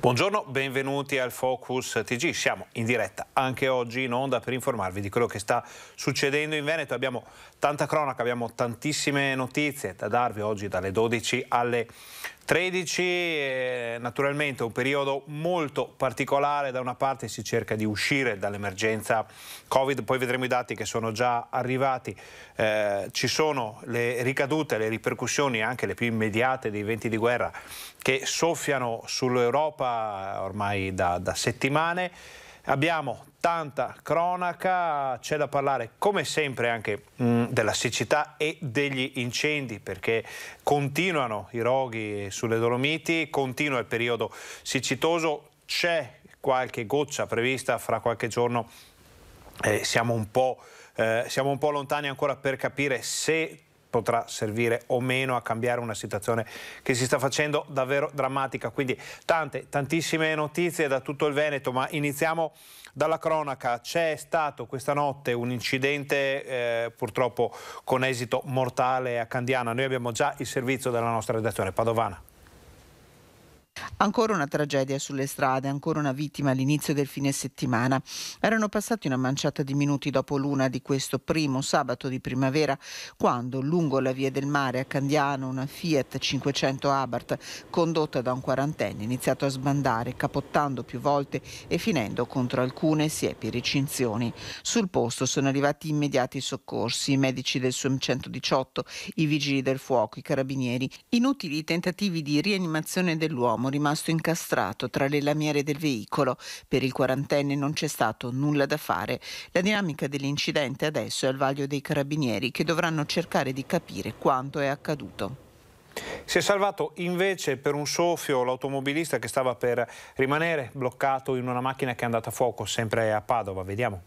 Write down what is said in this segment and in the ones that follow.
Buongiorno, benvenuti al Focus TG. Siamo in diretta anche oggi in onda per informarvi di quello che sta succedendo in Veneto. Abbiamo tanta cronaca, abbiamo tantissime notizie da darvi oggi dalle 12 alle 13 eh, naturalmente un periodo molto particolare, da una parte si cerca di uscire dall'emergenza Covid, poi vedremo i dati che sono già arrivati, eh, ci sono le ricadute, le ripercussioni anche le più immediate dei venti di guerra che soffiano sull'Europa ormai da, da settimane. Abbiamo tanta cronaca, c'è da parlare come sempre anche mh, mm, della siccità e degli incendi perché continuano i roghi sulle Dolomiti, continua il periodo siccitoso, c'è qualche goccia prevista fra qualche giorno, eh, siamo, un eh, siamo un po' lontani ancora per capire se potrà servire o meno a cambiare una situazione che si sta facendo davvero drammatica. Quindi tante, tantissime notizie da tutto il Veneto, ma iniziamo dalla cronaca. C'è stato questa notte un incidente eh, purtroppo con esito mortale a Candiana. Noi abbiamo già il servizio della nostra redazione Padovana. Ancora una tragedia sulle strade, ancora una vittima all'inizio del fine settimana. Erano passati una manciata di minuti dopo l'una di questo primo sabato di primavera, quando lungo la via del mare a Candiano una Fiat 500 Abarth, condotta da un quarantenne, ha iniziato a sbandare, capottando più volte e finendo contro alcune siepi recinzioni. Sul posto sono arrivati immediati soccorsi, i medici del SUM 118, i vigili del fuoco, i carabinieri. Inutili tentativi di rianimazione dell'uomo uomo rimasto incastrato tra le lamiere del veicolo. Per il quarantenne non c'è stato nulla da fare. La dinamica dell'incidente adesso è al vaglio dei carabinieri che dovranno cercare di capire quanto è accaduto. Si è salvato invece per un soffio l'automobilista che stava per rimanere bloccato in una macchina che è andata a fuoco sempre a Padova. Vediamo.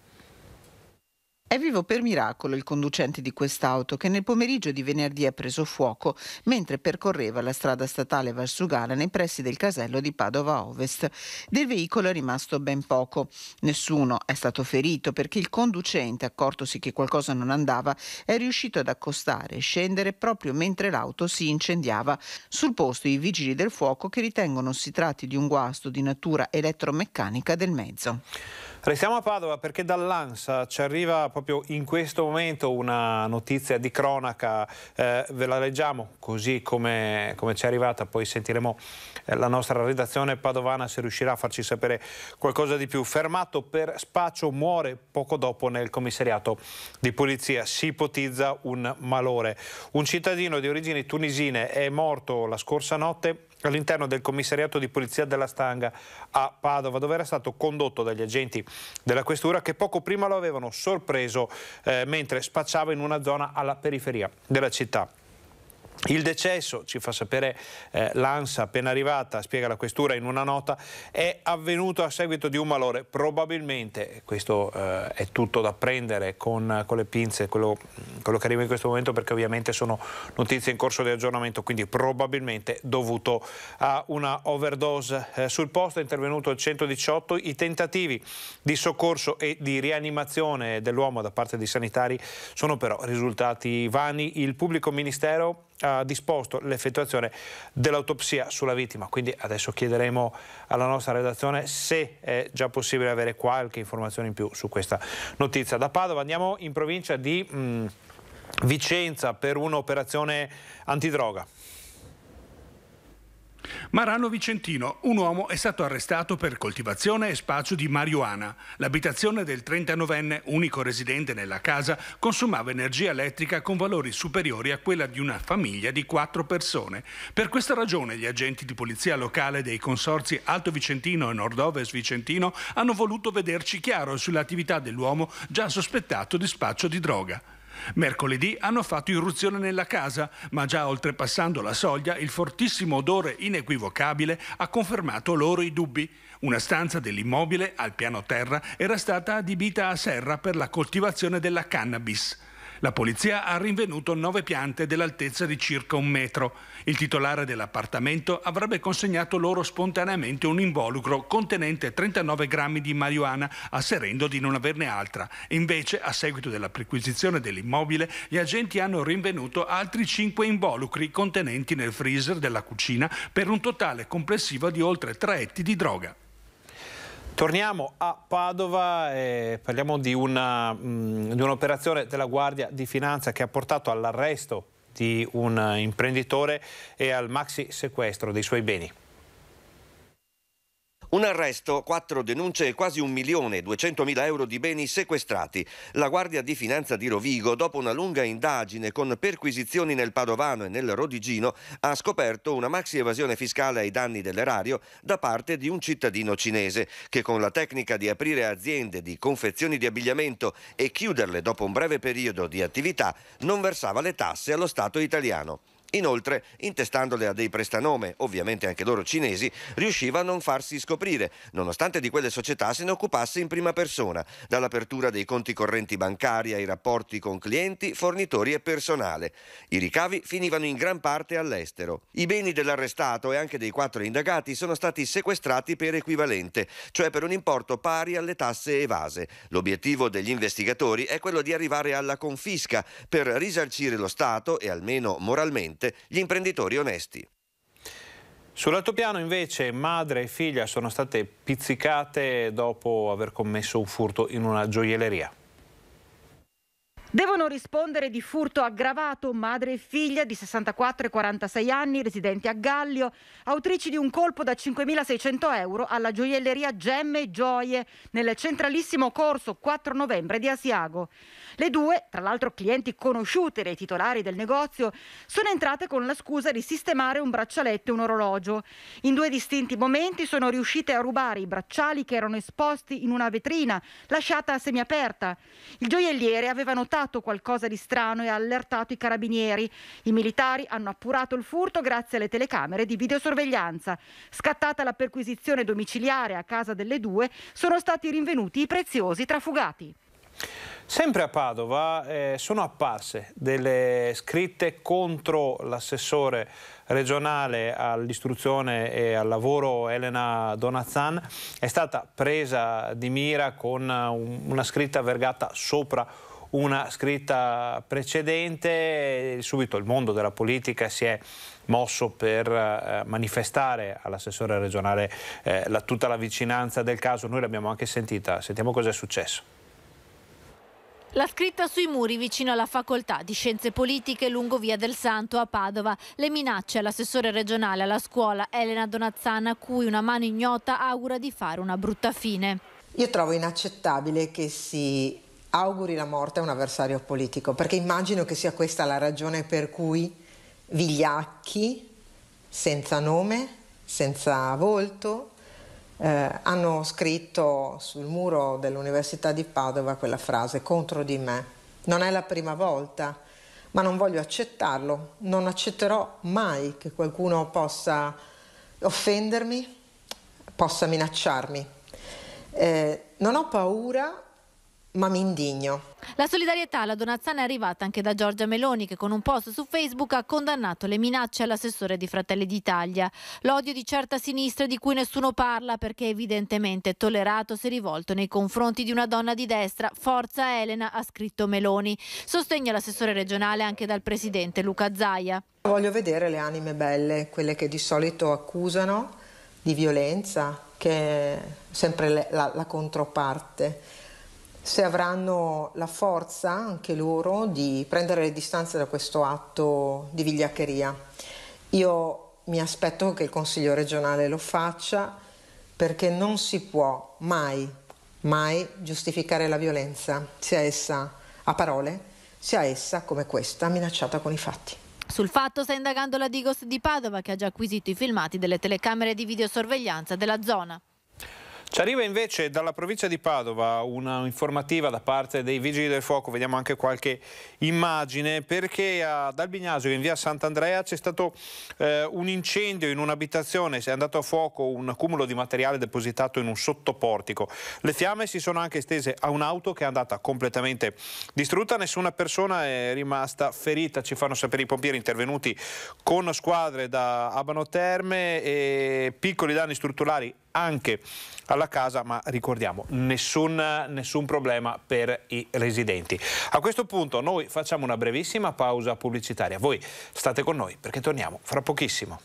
È vivo per miracolo il conducente di quest'auto che nel pomeriggio di venerdì ha preso fuoco mentre percorreva la strada statale Valsugana nei pressi del casello di Padova Ovest. Del veicolo è rimasto ben poco. Nessuno è stato ferito perché il conducente, accortosi che qualcosa non andava, è riuscito ad accostare e scendere proprio mentre l'auto si incendiava. Sul posto i vigili del fuoco che ritengono si tratti di un guasto di natura elettromeccanica del mezzo. Restiamo a Padova perché dall'ANSA ci arriva proprio in questo momento una notizia di cronaca, eh, ve la leggiamo così come, come ci è arrivata, poi sentiremo eh, la nostra redazione padovana se riuscirà a farci sapere qualcosa di più. Fermato per spaccio muore poco dopo nel commissariato di polizia, si ipotizza un malore. Un cittadino di origini tunisine è morto la scorsa notte all'interno del commissariato di polizia della Stanga a Padova dove era stato condotto dagli agenti della questura che poco prima lo avevano sorpreso eh, mentre spacciava in una zona alla periferia della città. Il decesso, ci fa sapere eh, l'ANSA appena arrivata, spiega la questura in una nota, è avvenuto a seguito di un malore. Probabilmente, questo eh, è tutto da prendere con, con le pinze, quello, quello, che arriva in questo momento perché ovviamente sono notizie in corso di aggiornamento, quindi probabilmente dovuto a una overdose. Eh, sul posto è intervenuto il 118, i tentativi di soccorso e di rianimazione dell'uomo da parte dei sanitari sono però risultati vani. Il pubblico ministero ha disposto l'effettuazione dell'autopsia sulla vittima. Quindi adesso chiederemo alla nostra redazione se è già possibile avere qualche informazione in più su questa notizia. Da Padova andiamo in provincia di mh, mm, Vicenza per un'operazione antidroga. Marano Vicentino, un uomo è stato arrestato per coltivazione e spaccio di marijuana. L'abitazione del 39enne, unico residente nella casa, consumava energia elettrica con valori superiori a quella di una famiglia di quattro persone. Per questa ragione gli agenti di polizia locale dei consorzi Alto Vicentino e Nord-Ovest Vicentino hanno voluto vederci chiaro sull'attività dell'uomo già sospettato di spaccio di droga. Mercoledì hanno fatto irruzione nella casa, ma già oltrepassando la soglia il fortissimo odore inequivocabile ha confermato loro i dubbi. Una stanza dell'immobile al piano terra era stata adibita a serra per la coltivazione della cannabis. La polizia ha rinvenuto nove piante dell'altezza di circa un metro. Il titolare dell'appartamento avrebbe consegnato loro spontaneamente un involucro contenente 39 grammi di marijuana, asserendo di non averne altra. Invece, a seguito della perquisizione dell'immobile, gli agenti hanno rinvenuto altri cinque involucri contenenti nel freezer della cucina per un totale complessivo di oltre tre etti di droga. Torniamo a Padova e parliamo mm, di un'operazione della Guardia di Finanza che ha portato all'arresto di un imprenditore e al maxi sequestro dei suoi beni. Un arresto, quattro denunce e quasi un milione e duecentomila euro di beni sequestrati. La Guardia di Finanza di Rovigo, dopo una lunga indagine con perquisizioni nel Padovano e nel Rodigino, ha scoperto una maxi evasione fiscale ai danni dell'erario da parte di un cittadino cinese che con la tecnica di aprire aziende di confezioni di abbigliamento e chiuderle dopo un breve periodo di attività non versava le tasse allo Stato italiano. Inoltre, intestandole a dei prestanome, ovviamente anche loro cinesi, riusciva a non farsi scoprire, nonostante di quelle società se ne occupasse in prima persona, dall'apertura dei conti correnti bancari ai rapporti con clienti, fornitori e personale. I ricavi finivano in gran parte all'estero. I beni dell'arrestato e anche dei quattro indagati sono stati sequestrati per equivalente, cioè per un importo pari alle tasse evase. L'obiettivo degli investigatori è quello di arrivare alla confisca per risarcire lo Stato e almeno moralmente sicuramente gli imprenditori onesti. Sull'altopiano invece madre e figlia sono state pizzicate dopo aver commesso un furto in una gioielleria. Devono rispondere di furto aggravato madre e figlia di 64 e 46 anni, residenti a Gallio, autrici di un colpo da 5.600 euro alla gioielleria Gemme e Gioie nel centralissimo corso 4 novembre di Asiago. Le due, tra l'altro clienti conosciute dei titolari del negozio, sono entrate con la scusa di sistemare un braccialetto e un orologio. In due distinti momenti sono riuscite a rubare i bracciali che erano esposti in una vetrina lasciata semiaperta. Il gioielliere aveva notato notato qualcosa di strano e ha allertato i carabinieri. I militari hanno appurato il furto grazie alle telecamere di videosorveglianza. Scattata la perquisizione domiciliare a casa delle due, sono stati rinvenuti i preziosi trafugati. Sempre a Padova eh, sono apparse delle scritte contro l'assessore regionale all'istruzione e al lavoro Elena Donazan. È stata presa di mira con una scritta vergata sopra un una scritta precedente, subito il mondo della politica si è mosso per eh, manifestare all'assessore regionale eh, la, tutta la vicinanza del caso, noi l'abbiamo anche sentita, sentiamo cosa è successo. La scritta sui muri vicino alla facoltà di scienze politiche lungo via del Santo a Padova. Le minacce all'assessore regionale alla scuola Elena Donazzana a cui una mano ignota augura di fare una brutta fine. Io trovo inaccettabile che si auguri la morte a un avversario politico, perché immagino che sia questa la ragione per cui vigliacchi, senza nome, senza volto, eh, hanno scritto sul muro dell'Università di Padova quella frase contro di me. Non è la prima volta, ma non voglio accettarlo, non accetterò mai che qualcuno possa offendermi, possa minacciarmi. Eh, non ho paura ma mi indigno. La solidarietà alla donazione è arrivata anche da Giorgia Meloni che con un post su Facebook ha condannato le minacce all'assessore di Fratelli d'Italia. L'odio di certa sinistra di cui nessuno parla perché evidentemente tollerato si è rivolto nei confronti di una donna di destra. Forza Elena, ha scritto Meloni. Sostegno all'assessore regionale anche dal presidente Luca Zaia. Voglio vedere le anime belle, quelle che di solito accusano di violenza, che è sempre la, la, la controparte se avranno la forza anche loro di prendere le distanze da questo atto di vigliaccheria. Io mi aspetto che il Consiglio regionale lo faccia perché non si può mai, mai giustificare la violenza, sia essa a parole, sia essa come questa minacciata con i fatti. Sul fatto sta indagando la Digos di Padova che ha già acquisito i filmati delle telecamere di videosorveglianza della zona. Ci arriva invece dalla provincia di Padova una informativa da parte dei Vigili del Fuoco, vediamo anche qualche immagine, perché ad Albignasio in via Sant'Andrea c'è stato eh, un incendio in un'abitazione, si è andato a fuoco un cumulo di materiale depositato in un sottoportico. Le fiamme si sono anche estese a un'auto che è andata completamente distrutta, nessuna persona è rimasta ferita, ci fanno sapere i pompieri intervenuti con squadre da Abano Terme e piccoli danni strutturali anche alla casa, ma ricordiamo, nessun, nessun problema per i residenti. A questo punto noi facciamo una brevissima pausa pubblicitaria. Voi state con noi perché torniamo fra pochissimo.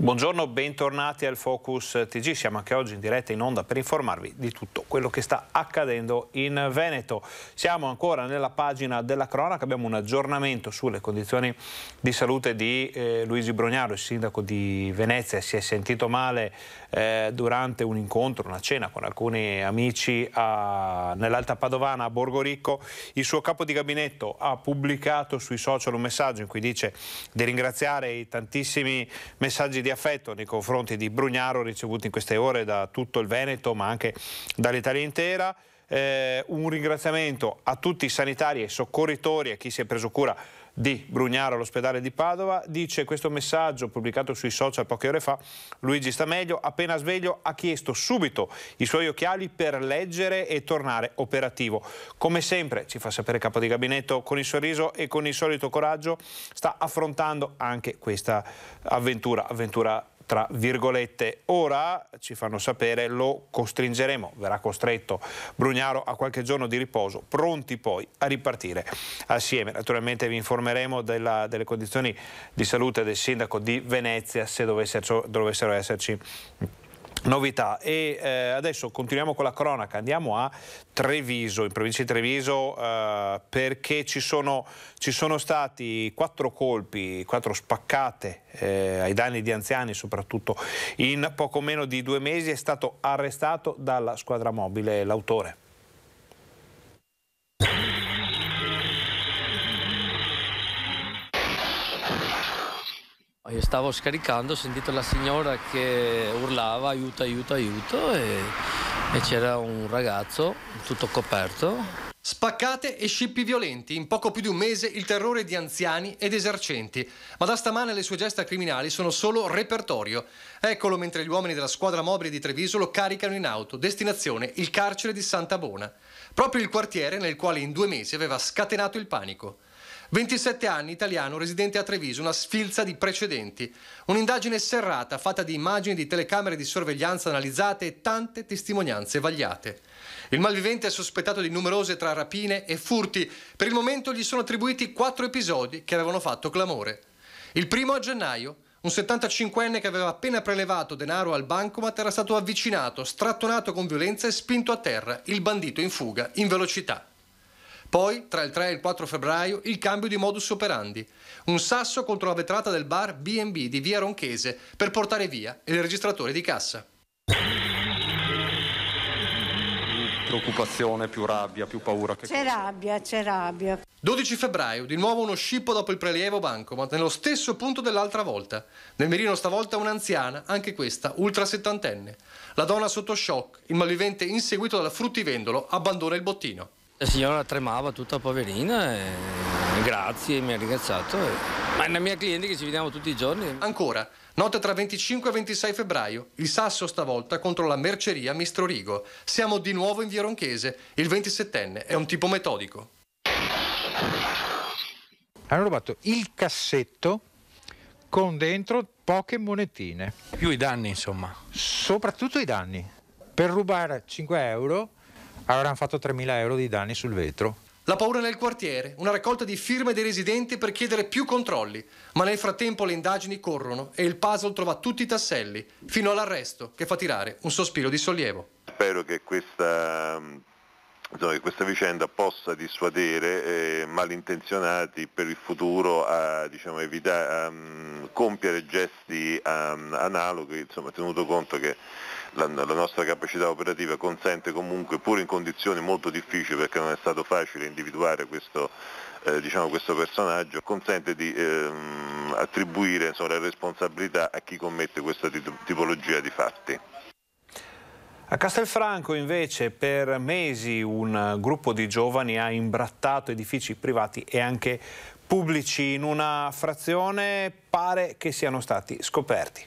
Buongiorno, bentornati al Focus TG. Siamo anche oggi in diretta in onda per informarvi di tutto quello che sta accadendo in Veneto. Siamo ancora nella pagina della cronaca, abbiamo un aggiornamento sulle condizioni di salute di eh, Luigi Brognaro, il sindaco di Venezia, si è sentito male eh, durante un incontro, una cena con alcuni amici nell'Alta Padovana a Borgoricco. Il suo capo di gabinetto ha pubblicato sui social un messaggio in cui dice di ringraziare i tantissimi messaggi di di affetto nei confronti di Brugnaro ricevuti in queste ore da tutto il Veneto ma anche dall'Italia intera. Eh, un ringraziamento a tutti i sanitari e soccorritori, e a chi si è preso cura di Brugnaro all'ospedale di Padova, dice questo messaggio pubblicato sui social poche ore fa, Luigi sta meglio, appena sveglio ha chiesto subito i suoi occhiali per leggere e tornare operativo. Come sempre, ci fa sapere il capo di gabinetto, con il sorriso e con il solito coraggio, sta affrontando anche questa avventura, avventura tra virgolette. Ora ci fanno sapere lo costringeremo, verrà costretto Brugnaro a qualche giorno di riposo, pronti poi a ripartire assieme. Naturalmente vi informeremo della, delle condizioni di salute del sindaco di Venezia se dovessero, dovessero esserci novità e eh, adesso continuiamo con la cronaca, andiamo a Treviso, in provincia di Treviso eh, perché ci sono, ci sono, stati quattro colpi, quattro spaccate eh, ai danni di anziani soprattutto in poco meno di due mesi è stato arrestato dalla squadra mobile l'autore. Io stavo scaricando, ho sentito la signora che urlava aiuto, aiuto, aiuto e, e c'era un ragazzo tutto coperto Spaccate e scippi violenti, in poco più di un mese il terrore di anziani ed esercenti. Ma da stamane le sue gesta criminali sono solo repertorio. Eccolo mentre gli uomini della squadra mobile di Treviso lo caricano in auto, destinazione il carcere di Santa Bona. Proprio il quartiere nel quale in due mesi aveva scatenato il panico. 27 anni, italiano, residente a Treviso, una sfilza di precedenti. Un'indagine serrata fatta di immagini di telecamere di sorveglianza analizzate e tante testimonianze vagliate. Il malvivente è sospettato di numerose tra rapine e furti. Per il momento gli sono attribuiti quattro episodi che avevano fatto clamore. Il primo a gennaio, un 75enne che aveva appena prelevato denaro al bancomat era stato avvicinato, strattonato con violenza e spinto a terra, il bandito in fuga in velocità. Poi, tra il 3 e il 4 febbraio, il cambio di modus operandi. Un sasso contro la vetrata del bar B&B di via Ronchese per portare via il registratore di cassa. preoccupazione, più rabbia, più paura. Che c'è cosa? rabbia, c'è rabbia. 12 febbraio, di nuovo uno scippo dopo il prelievo bancomat, nello stesso punto dell'altra volta. Nel mirino stavolta un'anziana, anche questa, ultra settantenne. La donna sotto shock, il malvivente inseguito dal fruttivendolo, abbandona il bottino. La signora tremava tutta poverina e grazie, mi ha ringraziato. Ma è una mia cliente che ci vediamo tutti i giorni. Ancora, Nota tra 25 e 26 febbraio, il Sasso stavolta contro la merceria Mistro Rigo. Siamo di nuovo in via Ronchese. Il 27enne è un tipo metodico. Hanno rubato il cassetto con dentro poche monetine. Più i danni, insomma. Soprattutto i danni. Per rubare 5 euro avranno fatto 3.000 euro di danni sul vetro. La paura nel quartiere, una raccolta di firme dei residenti per chiedere più controlli, ma nel frattempo le indagini corrono e il puzzle trova tutti i tasselli, fino all'arresto che fa tirare un sospiro di sollievo. Spero che questa, insomma, che questa vicenda possa dissuadere eh, malintenzionati per il futuro a, diciamo, evitare, a um, compiere gesti um, analoghi, insomma, tenuto conto che la, la nostra capacità operativa consente comunque, pur in condizioni molto difficili perché non è stato facile individuare questo, eh, diciamo, questo personaggio, consente di ehm, attribuire insomma, la responsabilità a chi commette questa tipologia di fatti. A Castelfranco invece per mesi un gruppo di giovani ha imbrattato edifici privati e anche pubblici in una frazione, pare che siano stati scoperti.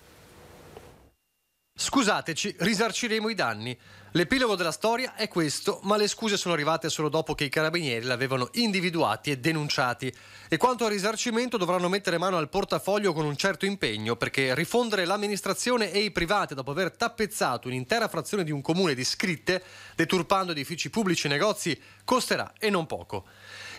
Scusateci, risarciremo i danni. L'epilogo della storia è questo, ma le scuse sono arrivate solo dopo che i carabinieri l'avevano individuati e denunciati. E quanto al risarcimento dovranno mettere mano al portafoglio con un certo impegno, perché rifondere l'amministrazione e i privati dopo aver tappezzato un'intera frazione di un comune di scritte, deturpando edifici pubblici e negozi, costerà e non poco.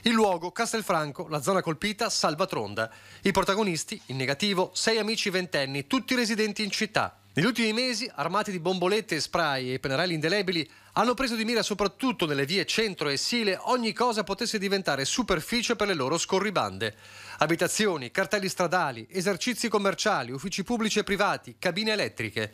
Il luogo, Castelfranco, la zona colpita, Salvatronda. I protagonisti, in negativo, sei amici ventenni, tutti residenti in città, negli ultimi mesi, armati di bombolette, spray e pennarelli indelebili, hanno preso di mira soprattutto nelle vie centro e sile ogni cosa potesse diventare superficie per le loro scorribande. Abitazioni, cartelli stradali, esercizi commerciali, uffici pubblici e privati, cabine elettriche.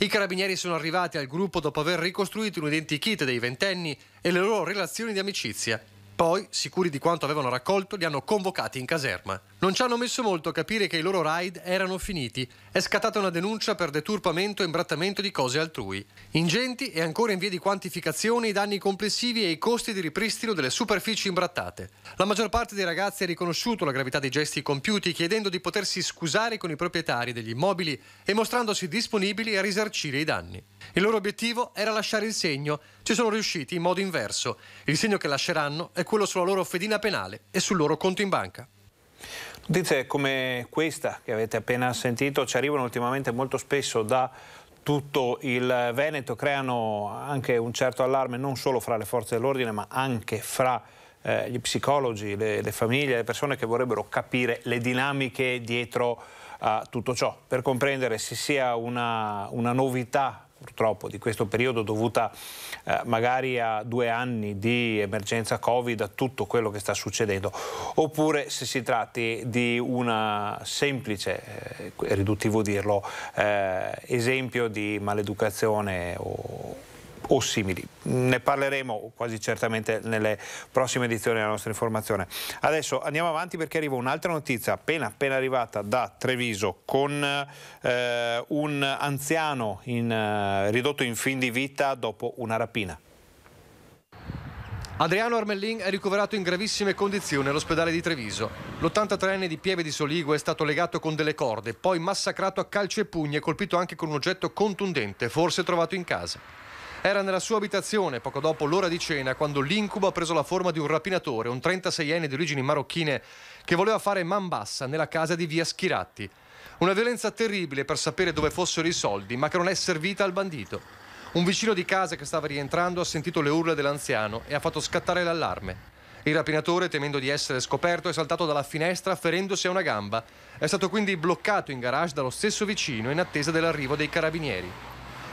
I carabinieri sono arrivati al gruppo dopo aver ricostruito un identikit dei ventenni e le loro relazioni di amicizia. Poi, sicuri di quanto avevano raccolto, li hanno convocati in caserma. Non ci hanno messo molto a capire che i loro ride erano finiti. È scattata una denuncia per deturpamento e imbrattamento di cose altrui. Ingenti e ancora in via di quantificazione i danni complessivi e i costi di ripristino delle superfici imbrattate. La maggior parte dei ragazzi ha riconosciuto la gravità dei gesti compiuti chiedendo di potersi scusare con i proprietari degli immobili e mostrandosi disponibili a risarcire i danni. Il loro obiettivo era lasciare il segno, ci sono riusciti in modo inverso. Il segno che lasceranno è quello sulla loro fedina penale e sul loro conto in banca. Notizie come questa che avete appena sentito ci arrivano ultimamente molto spesso da tutto il Veneto, creano anche un certo allarme non solo fra le forze dell'ordine ma anche fra eh, gli psicologi, le, le, famiglie, le persone che vorrebbero capire le dinamiche dietro a tutto ciò, per comprendere se sia una, una novità purtroppo di questo periodo dovuta eh, magari a due anni di emergenza Covid, a tutto quello che sta succedendo, oppure se si tratti di un semplice, eh, riduttivo dirlo, eh, esempio di maleducazione o o simili. Ne parleremo quasi certamente nelle prossime edizioni della nostra informazione. Adesso andiamo avanti perché arriva un'altra notizia appena appena arrivata da Treviso con eh, un anziano in, eh, ridotto in fin di vita dopo una rapina. Adriano Armellin è ricoverato in gravissime condizioni all'ospedale di Treviso. L'83enne di Pieve di Soligo è stato legato con delle corde, poi massacrato a calci e pugni e colpito anche con un oggetto contundente, forse trovato in casa. Era nella sua abitazione poco dopo l'ora di cena quando l'incubo ha preso la forma di un rapinatore, un 36enne di origini marocchine che voleva fare man bassa nella casa di via Schiratti. Una violenza terribile per sapere dove fossero i soldi, ma che non è servita al bandito. Un vicino di casa che stava rientrando ha sentito le urla dell'anziano e ha fatto scattare l'allarme. Il rapinatore, temendo di essere scoperto, è saltato dalla finestra ferendosi a una gamba. È stato quindi bloccato in garage dallo stesso vicino in attesa dell'arrivo dei carabinieri.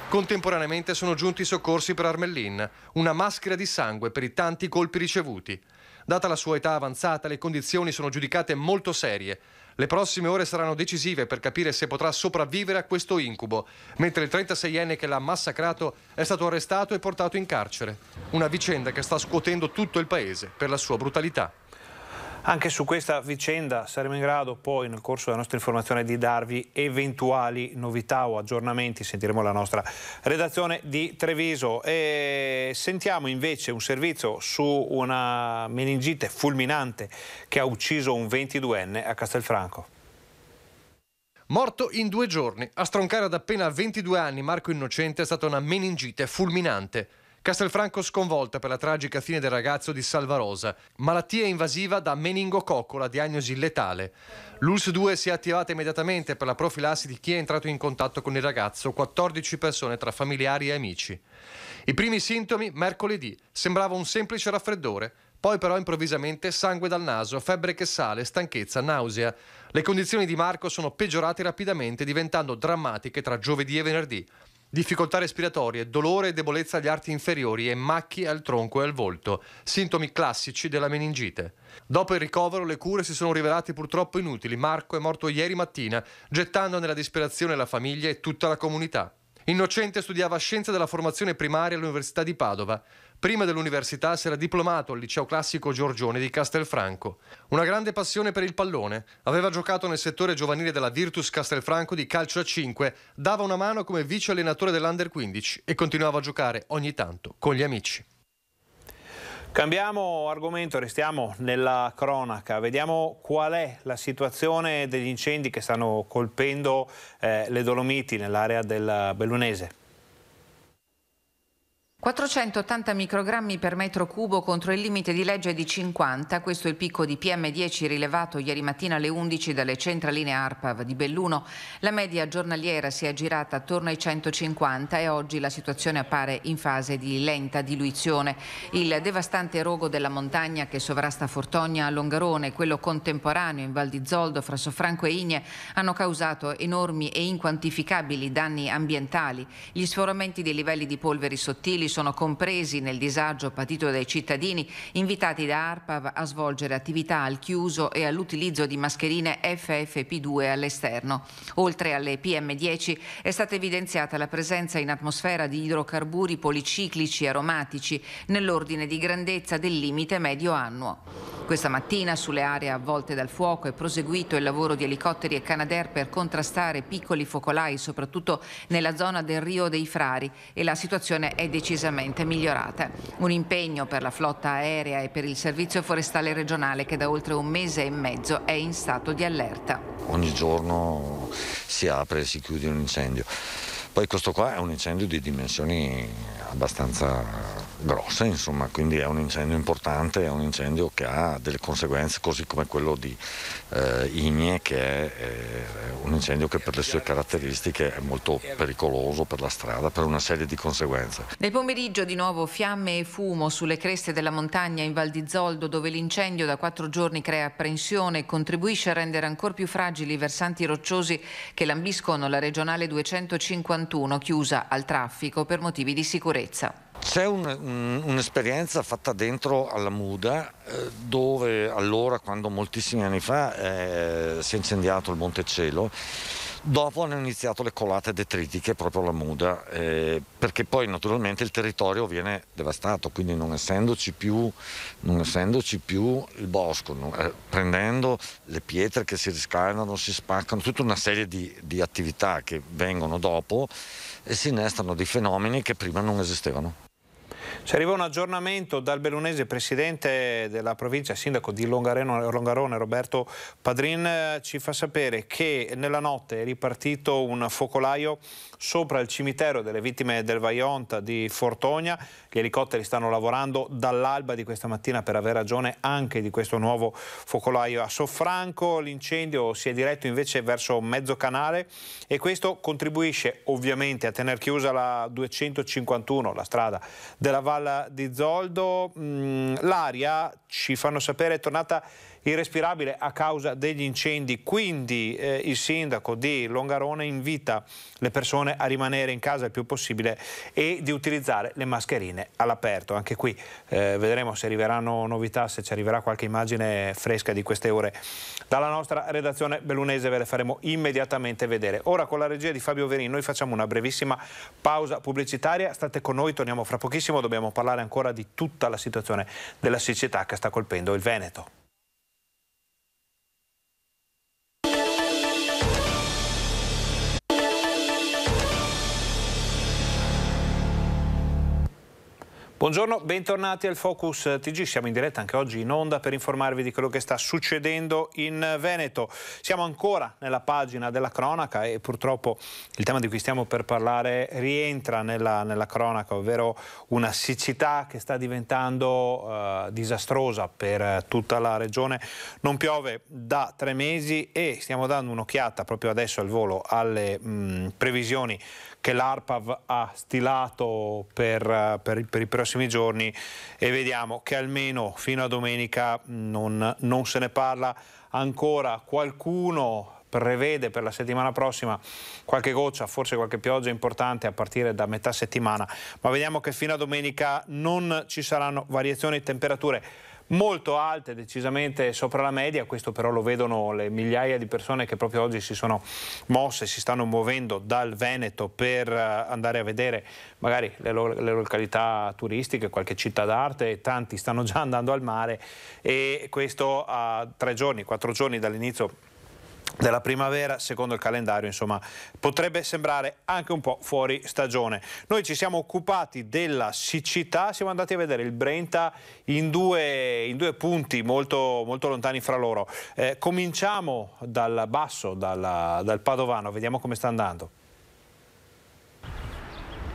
Contemporaneamente sono giunti i soccorsi per Armellin, una maschera di sangue per i tanti colpi ricevuti. Data la sua età avanzata, le condizioni sono giudicate molto serie. Le prossime ore saranno decisive per capire se potrà sopravvivere a questo incubo, mentre il 36enne che l'ha massacrato è stato arrestato e portato in carcere. Una vicenda che sta scuotendo tutto il paese per la sua brutalità. Anche su questa vicenda saremo in grado poi nel corso della nostra informazione di darvi eventuali novità o aggiornamenti, sentiremo la nostra redazione di Treviso. E sentiamo invece un servizio su una meningite fulminante che ha ucciso un 22enne a Castelfranco. Morto in due giorni, a stroncare ad appena 22 anni Marco Innocente è stata una meningite fulminante. Castelfranco sconvolta per la tragica fine del ragazzo di Salvarosa. Malattia invasiva da meningococcola, diagnosi letale. L'ULS2 si è attivata immediatamente per la profilassi di chi è entrato in contatto con il ragazzo, 14 persone tra familiari e amici. I primi sintomi mercoledì. Sembrava un semplice raffreddore. Poi però improvvisamente sangue dal naso, febbre che sale, stanchezza, nausea. Le condizioni di Marco sono peggiorate rapidamente diventando drammatiche tra giovedì e venerdì. Difficoltà respiratorie, dolore e debolezza agli arti inferiori e macchie al tronco e al volto, sintomi classici della meningite. Dopo il ricovero le cure si sono rivelate purtroppo inutili. Marco è morto ieri mattina, gettando nella disperazione la famiglia e tutta la comunità. Innocente studiava scienze della formazione primaria all'Università di Padova. Prima dell'università si era diplomato al liceo classico Giorgione di Castelfranco. Una grande passione per il pallone. Aveva giocato nel settore giovanile della Virtus Castelfranco di calcio a 5, dava una mano come vice allenatore dell'Under 15 e continuava a giocare ogni tanto con gli amici. Cambiamo argomento, restiamo nella cronaca, vediamo qual è la situazione degli incendi che stanno colpendo eh, le Dolomiti nell'area del Bellunese. 480 microgrammi per metro cubo contro il limite di legge di 50, questo è il picco di PM10 rilevato ieri mattina alle 11 dalle centraline ARPAV di Belluno. La media giornaliera si è aggirata attorno ai 150 e oggi la situazione appare in fase di lenta diluizione. Il devastante rogo della montagna che sovrasta Fortogna a Longarone quello contemporaneo in Val di Zoldo fra Sofranco e Igne hanno causato enormi e inquantificabili danni ambientali. Gli sforamenti dei livelli di polveri sottili sono compresi nel disagio patito dai cittadini invitati da ARPAV a svolgere attività al chiuso e all'utilizzo di mascherine FFP2 all'esterno. Oltre alle PM10 è stata evidenziata la presenza in atmosfera di idrocarburi policiclici aromatici nell'ordine di grandezza del limite medio annuo. Questa mattina sulle aree avvolte dal fuoco è proseguito il lavoro di elicotteri e Canadair per contrastare piccoli focolai soprattutto nella zona del Rio dei Frari e la situazione è decisa decisamente migliorata. Un impegno per la flotta aerea e per il servizio forestale regionale che da oltre un mese e mezzo è in stato di allerta. Ogni giorno si apre e si chiude un incendio. Poi questo qua è un incendio di dimensioni abbastanza grosse, insomma, quindi è un incendio importante, è un incendio che ha delle conseguenze, così come quello di eh, Inie, che è eh, un incendio che per le sue caratteristiche è molto pericoloso per la strada, per una serie di conseguenze. Nel pomeriggio di nuovo fiamme e fumo sulle creste della montagna in Val di Zoldo, dove l'incendio da quattro giorni crea apprensione e contribuisce a rendere ancora più fragili i versanti rocciosi che lambiscono la regionale 251 chiusa al traffico per motivi di sicurezza. C'è un, un'esperienza fatta dentro alla Muda eh, dove allora, quando moltissimi anni fa eh, si è incendiato il Monte Cielo, dopo hanno iniziato le colate detritiche proprio alla Muda, eh, perché poi naturalmente il territorio viene devastato, quindi non essendoci più, non essendoci più il bosco, non, eh, prendendo le pietre che si riscaldano, si spaccano, tutta una serie di, di attività che vengono dopo e si innestano dei fenomeni che prima non esistevano. Ci arriva un aggiornamento dal Bellunese, presidente della provincia, sindaco di Longareno, Longarone, Roberto Padrin, eh, ci fa sapere che nella notte è ripartito un focolaio sopra il cimitero delle vittime del Vaionta di Fortogna. Gli elicotteri stanno lavorando dall'alba di questa mattina per avere ragione anche di questo nuovo focolaio a Soffranco. L'incendio si è diretto invece verso mezzo canale e questo contribuisce ovviamente a tenere chiusa la 251, la strada della la Val di Zoldo. Mm, l'aria, ci fanno sapere, è tornata irrespirabile a causa degli incendi. Quindi eh, il sindaco di Longarone invita le persone a rimanere in casa il più possibile e di utilizzare le mascherine all'aperto. Anche qui eh, vedremo se arriveranno novità, se ci arriverà qualche immagine fresca di queste ore. Dalla nostra redazione bellunese ve le faremo immediatamente vedere. Ora con la regia di Fabio Verini noi facciamo una brevissima pausa pubblicitaria. State con noi, torniamo fra pochissimo, dobbiamo parlare ancora di tutta la situazione della siccità che sta colpendo il Veneto. Buongiorno, bentornati al Focus TG. Siamo in diretta anche oggi in onda per informarvi di quello che sta succedendo in Veneto. Siamo ancora nella pagina della cronaca e purtroppo il tema di cui stiamo per parlare rientra nella, nella cronaca, ovvero una siccità che sta diventando eh, disastrosa per tutta la regione. Non piove da tre mesi e stiamo dando un'occhiata proprio adesso al volo alle mh, mm, previsioni che l'ARPAV ha stilato per, per, per, i prossimi giorni e vediamo che almeno fino a domenica non, non se ne parla ancora. Qualcuno prevede per la settimana prossima qualche goccia, forse qualche pioggia importante a partire da metà settimana, ma vediamo che fino a domenica non ci saranno variazioni di temperature molto alte, decisamente sopra la media, questo però lo vedono le migliaia di persone che proprio oggi si sono mosse, si stanno muovendo dal Veneto per eh, andare a vedere magari le, lo le località turistiche, qualche città d'arte, tanti stanno già andando al mare e questo a tre giorni, quattro giorni dall'inizio della primavera secondo il calendario insomma potrebbe sembrare anche un po' fuori stagione noi ci siamo occupati della siccità siamo andati a vedere il Brenta in due, in due punti molto, molto, lontani fra loro eh, cominciamo dal basso dalla, dal Padovano vediamo come sta andando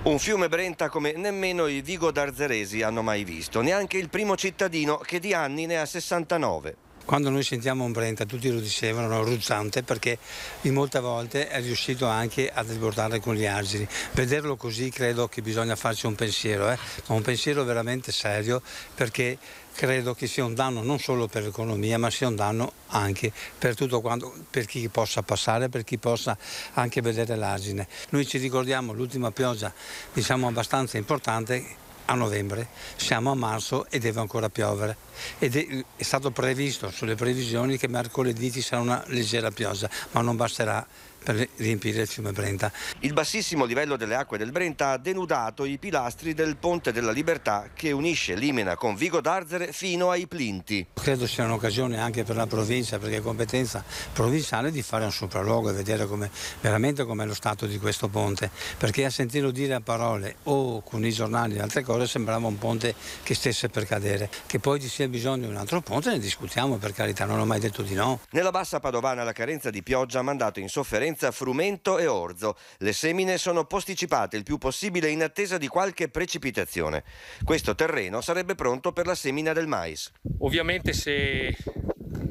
un fiume Brenta come nemmeno i Vigo d'Arzeresi hanno mai visto, neanche il primo cittadino che di anni ne ha 69. Quando noi sentiamo un Brenta tutti lo dicevano, ruzzante, perché in molte volte è riuscito anche a desbordare con gli argini. Vederlo così credo che bisogna farci un pensiero, eh? un pensiero veramente serio, perché credo che sia un danno non solo per l'economia, ma sia un danno anche per tutto quanto, per chi possa passare, per chi possa anche vedere l'argine. Noi ci ricordiamo l'ultima pioggia, diciamo abbastanza importante, a novembre, siamo a marzo e deve ancora piovere. Ed è, è stato previsto sulle previsioni che mercoledì ci sarà una leggera pioggia, ma non basterà per riempire il fiume Brenta. Il bassissimo livello delle acque del Brenta ha denudato i pilastri del Ponte della Libertà che unisce Limena con Vigo d'Arzere fino ai Plinti. Credo sia un'occasione anche per la provincia, perché è competenza provinciale di fare un sopralluogo e vedere come, veramente com'è lo stato di questo ponte, perché a sentirlo dire a parole o con i giornali e altre cose sembrava un ponte che stesse per cadere. Che poi ci sia bisogno di un altro ponte ne discutiamo, per carità, non ho mai detto di no. Nella bassa padovana la carenza di pioggia ha mandato in sofferenza senza frumento e orzo. Le semine sono posticipate il più possibile in attesa di qualche precipitazione. Questo terreno sarebbe pronto per la semina del mais. Ovviamente se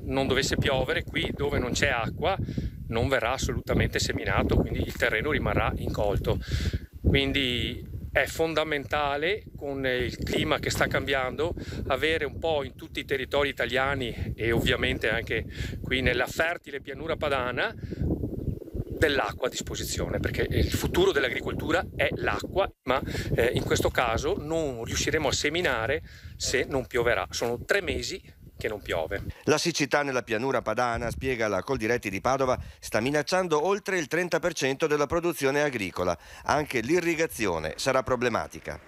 non dovesse piovere qui dove non c'è acqua non verrà assolutamente seminato, quindi il terreno rimarrà incolto. Quindi è fondamentale con il clima che sta cambiando avere un po' in tutti i territori italiani e ovviamente anche qui nella fertile pianura padana dell'acqua a disposizione, perché il futuro dell'agricoltura è l'acqua, ma eh, in questo caso non riusciremo a seminare se non pioverà. Sono tre mesi che non piove. La siccità nella pianura padana, spiega la Coldiretti di Padova, sta minacciando oltre il 30% della produzione agricola. Anche l'irrigazione sarà problematica.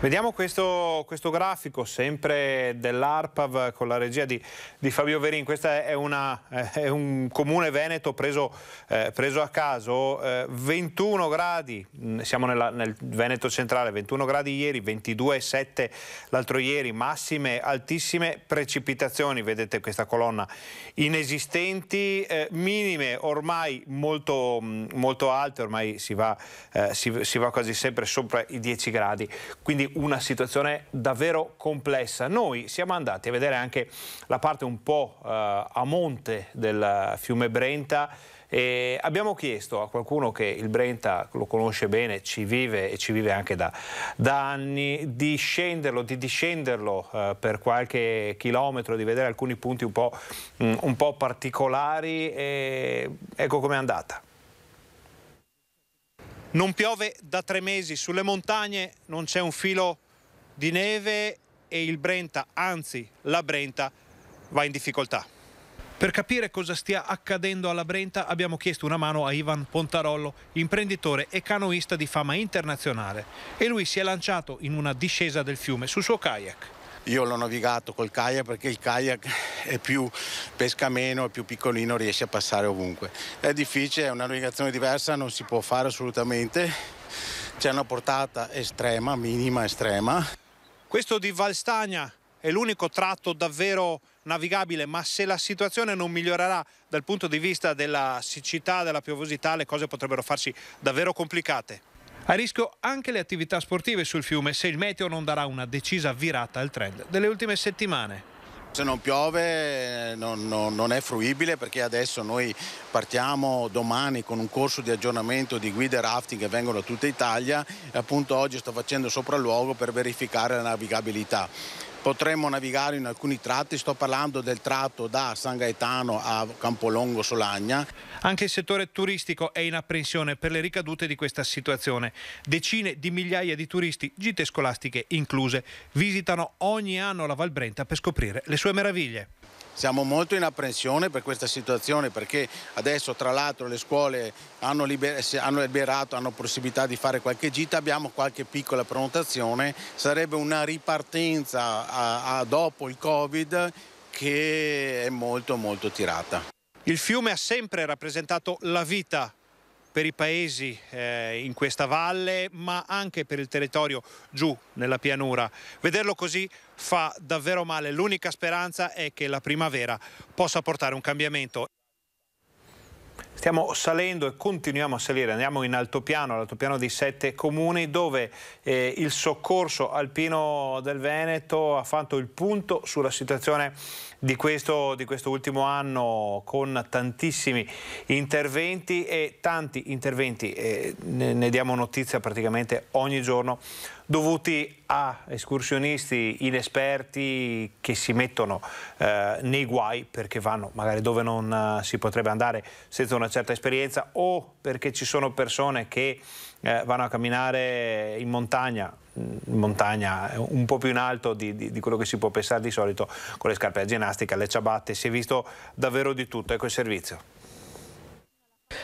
Vediamo questo, questo grafico sempre dell'ARPAV con la regia di, di Fabio Verin, questo è, eh, è, un comune veneto preso, eh, preso a caso, eh, 21 gradi, mm, siamo nella, nel Veneto centrale, 21 gradi ieri, 22,7 l'altro ieri, massime altissime precipitazioni, vedete questa colonna inesistenti, eh, minime ormai molto, mm, molto alte, ormai si va, eh, si, si va quasi sempre sopra i 10 gradi. Quindi una situazione davvero complessa. Noi siamo andati a vedere anche la parte un po' eh, a monte del fiume Brenta e abbiamo chiesto a qualcuno che il Brenta lo conosce bene, ci vive e ci vive anche da, da anni, di scenderlo, di discenderlo eh, per qualche chilometro, di vedere alcuni punti un po', mh, mm, un po particolari. E ecco com'è andata. Non piove da tre mesi, sulle montagne non c'è un filo di neve e il Brenta, anzi la Brenta, va in difficoltà. Per capire cosa stia accadendo alla Brenta abbiamo chiesto una mano a Ivan Pontarollo, imprenditore e canoista di fama internazionale e lui si è lanciato in una discesa del fiume sul suo kayak. Io l'ho navigato col kayak perché il kayak e più pesca meno, e più piccolino, riesce a passare ovunque. È difficile, è una navigazione diversa, non si può fare assolutamente, c'è una portata estrema, minima estrema. Questo di Valstagna è l'unico tratto davvero navigabile, ma se la situazione non migliorerà dal punto di vista della siccità, della piovosità, le cose potrebbero farsi davvero complicate. A rischio anche le attività sportive sul fiume se il meteo non darà una decisa virata al trend delle ultime settimane. Se non piove non, non, non, è fruibile perché adesso noi partiamo domani con un corso di aggiornamento di guide rafting che vengono da tutta Italia e appunto oggi sto facendo sopralluogo per verificare la navigabilità potremmo navigare in alcuni tratti, sto parlando del tratto da San Gaetano a Campolongo Solagna. Anche il settore turistico è in apprensione per le ricadute di questa situazione. Decine di migliaia di turisti, gite scolastiche incluse, visitano ogni anno la Valbrenta per scoprire le sue meraviglie siamo molto in apprensione per questa situazione perché adesso tra l'altro le scuole hanno, liber hanno liberato, hanno possibilità di fare qualche gita, abbiamo qualche piccola prenotazione, sarebbe una ripartenza a, a dopo il Covid che è molto molto tirata. Il fiume ha sempre rappresentato la vita per i paesi eh, in questa valle, ma anche per il territorio giù nella pianura. Vederlo così fa davvero male. L'unica speranza è che la primavera possa portare un cambiamento. Stiamo salendo e continuiamo a salire, andiamo in altopiano, l'altopiano di sette comuni dove eh, il soccorso alpino del Veneto ha fatto il punto sulla situazione di questo, di questo ultimo anno con tantissimi interventi e tanti interventi, eh, ne, ne diamo notizia praticamente ogni giorno dovuti a escursionisti inesperti che si mettono eh, nei guai perché vanno magari dove non eh, si potrebbe andare senza una certa esperienza o perché ci sono persone che eh, vanno a camminare in montagna montagna eh, un po' più in alto di, di, di, quello che si può pensare di solito con le scarpe a ginnastica, le ciabatte, si è visto davvero di tutto, ecco il servizio.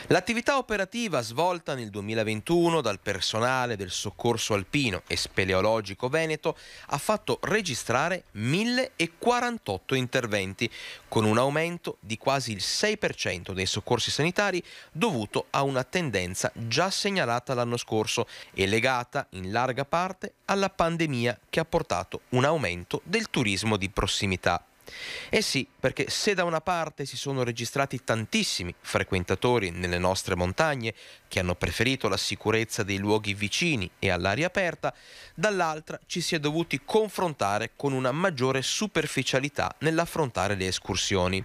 L'attività operativa svolta nel 2021 dal personale del soccorso alpino e speleologico veneto ha fatto registrare 1048 interventi, con un aumento di quasi il 6% dei soccorsi sanitari dovuto a una tendenza già segnalata l'anno scorso e legata in larga parte alla pandemia che ha portato un aumento del turismo di prossimità. Eh sì, perché se da una parte si sono registrati tantissimi frequentatori nelle nostre montagne che hanno preferito la sicurezza dei luoghi vicini e all'aria aperta, dall'altra ci si è dovuti confrontare con una maggiore superficialità nell'affrontare le escursioni.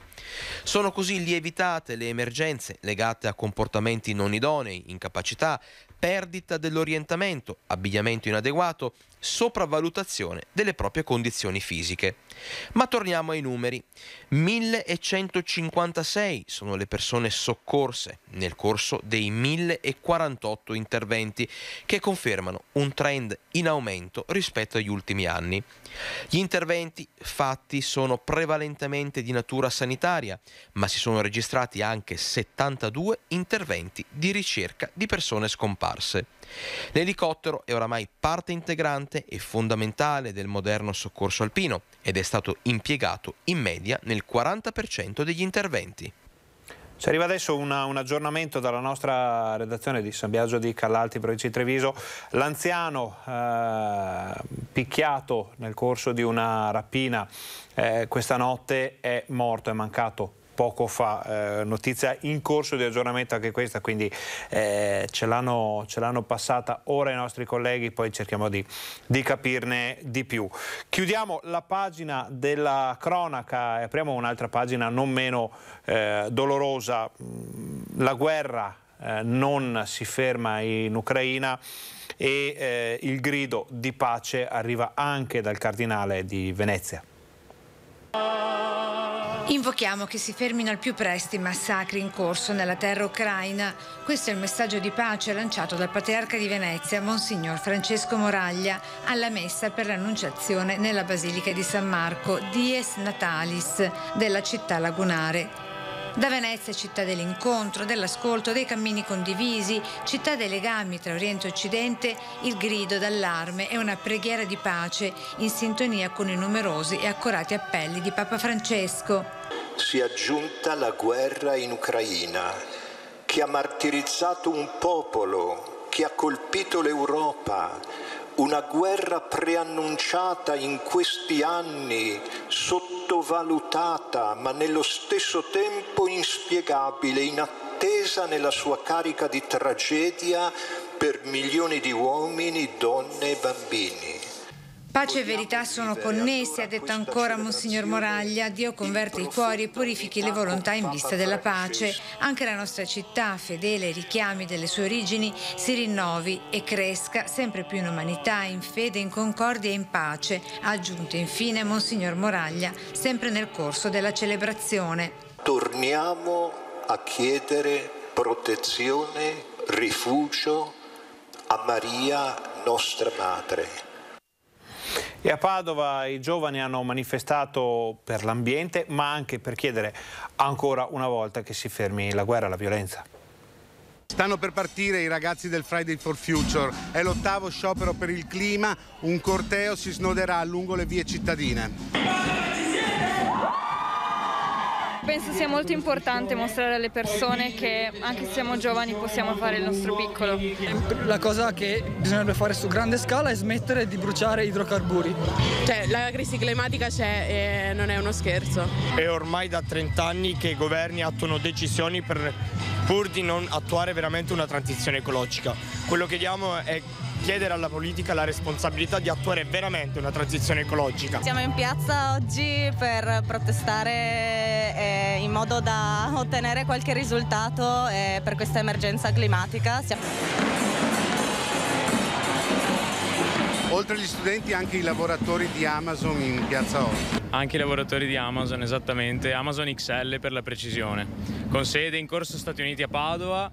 Sono così lievitate le emergenze legate a comportamenti non idonei, incapacità, perdita dell'orientamento, abbigliamento inadeguato, sopravvalutazione delle proprie condizioni fisiche. Ma torniamo ai numeri. 1156 sono le persone soccorse nel corso dei 1048 interventi che confermano un trend in aumento rispetto agli ultimi anni. Gli interventi fatti sono prevalentemente di natura sanitaria, ma si sono registrati anche 72 interventi di ricerca di persone scomparse comparse. L'elicottero è oramai parte integrante e fondamentale del moderno soccorso alpino ed è stato impiegato in media nel 40% degli interventi. Ci arriva adesso una, un aggiornamento dalla nostra redazione di San Biagio di Callalti, provincia di Treviso. L'anziano eh, picchiato nel corso di una rapina eh, questa notte è morto, è mancato poco fa, eh, notizia in corso di aggiornamento anche questa, quindi eh, ce l'hanno passata ora i nostri colleghi, poi cerchiamo di, di capirne di più. Chiudiamo la pagina della cronaca e apriamo un'altra pagina non meno eh, dolorosa, mm, la guerra eh, non si ferma in Ucraina e eh, il grido di pace arriva anche dal cardinale di Venezia. Invochiamo che si fermino al più presto i massacri in corso nella terra ucraina. Questo è il messaggio di pace lanciato dal patriarca di Venezia, Monsignor Francesco Moraglia, alla messa per l'annunciazione nella Basilica di San Marco, Dies Natalis, della città lagunare. Da Venezia città dell'incontro, dell'ascolto, dei cammini condivisi, città dei legami tra Oriente e Occidente, il grido d'allarme è una preghiera di pace in sintonia con i numerosi e accorati appelli di Papa Francesco. Si è aggiunta la guerra in Ucraina che ha martirizzato un popolo, che ha colpito l'Europa, una guerra preannunciata in questi anni, sottovalutata, ma nello stesso tempo inspiegabile, inattesa nella sua carica di tragedia per milioni di uomini, donne e bambini. Pace e verità sono connessi, ha detto ancora Monsignor Moraglia. Dio converte i cuori e purifichi le volontà in vista della pace. Anche la nostra città, fedele ai richiami delle sue origini, si rinnovi e cresca sempre più in umanità, in fede, in concordia e in pace, ha aggiunto infine Monsignor Moraglia, sempre nel corso della celebrazione. Torniamo a chiedere protezione, rifugio a Maria, nostra madre e a Padova i giovani hanno manifestato per l'ambiente, ma anche per chiedere ancora una volta che si fermi la guerra, la violenza. Stanno per partire i ragazzi del Friday for Future, è l'ottavo sciopero per il clima, un corteo si snoderà lungo le vie cittadine penso sia molto importante mostrare alle persone che anche se siamo giovani possiamo fare il nostro piccolo. La cosa che bisognerebbe fare su grande scala è smettere di bruciare idrocarburi. Cioè la crisi climatica c'è e non è uno scherzo. È ormai da 30 anni che i governi attuano decisioni per, pur di non attuare veramente una transizione ecologica. Quello che diamo è chiedere alla politica la responsabilità di attuare veramente una transizione ecologica. Siamo in piazza oggi per protestare in modo da ottenere qualche risultato eh, per questa emergenza climatica. Oltre agli studenti anche i lavoratori di Amazon in Piazza Ostia. Anche i lavoratori di Amazon, esattamente, Amazon XL per la precisione, con sede in corso Stati Uniti a Padova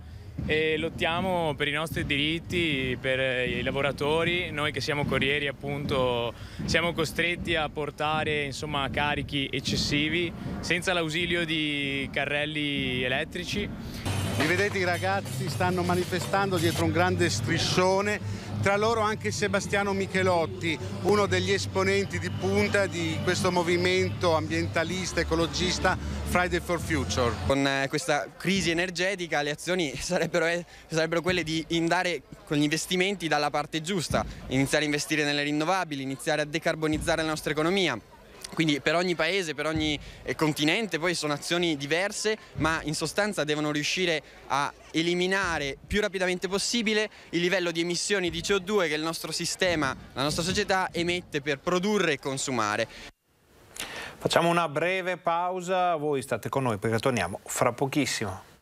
e lottiamo per i nostri diritti, per eh, i lavoratori. Noi che siamo corrieri appunto siamo costretti a portare insomma, carichi eccessivi senza l'ausilio di carrelli elettrici. Mi vedete i ragazzi stanno manifestando dietro un grande striscione tra loro anche Sebastiano Michelotti, uno degli esponenti di punta di questo movimento ambientalista, ecologista Friday for Future. Con eh, questa crisi energetica le azioni sarebbero, eh, sarebbero quelle di indare con gli investimenti dalla parte giusta, iniziare a investire nelle rinnovabili, iniziare a decarbonizzare la nostra economia quindi per ogni paese, per ogni eh, continente poi sono azioni diverse, ma in sostanza devono riuscire a eliminare più rapidamente possibile il livello di emissioni di CO2 che il nostro sistema, la nostra società emette per produrre e consumare. Facciamo una breve pausa, voi state con noi perché torniamo fra pochissimo.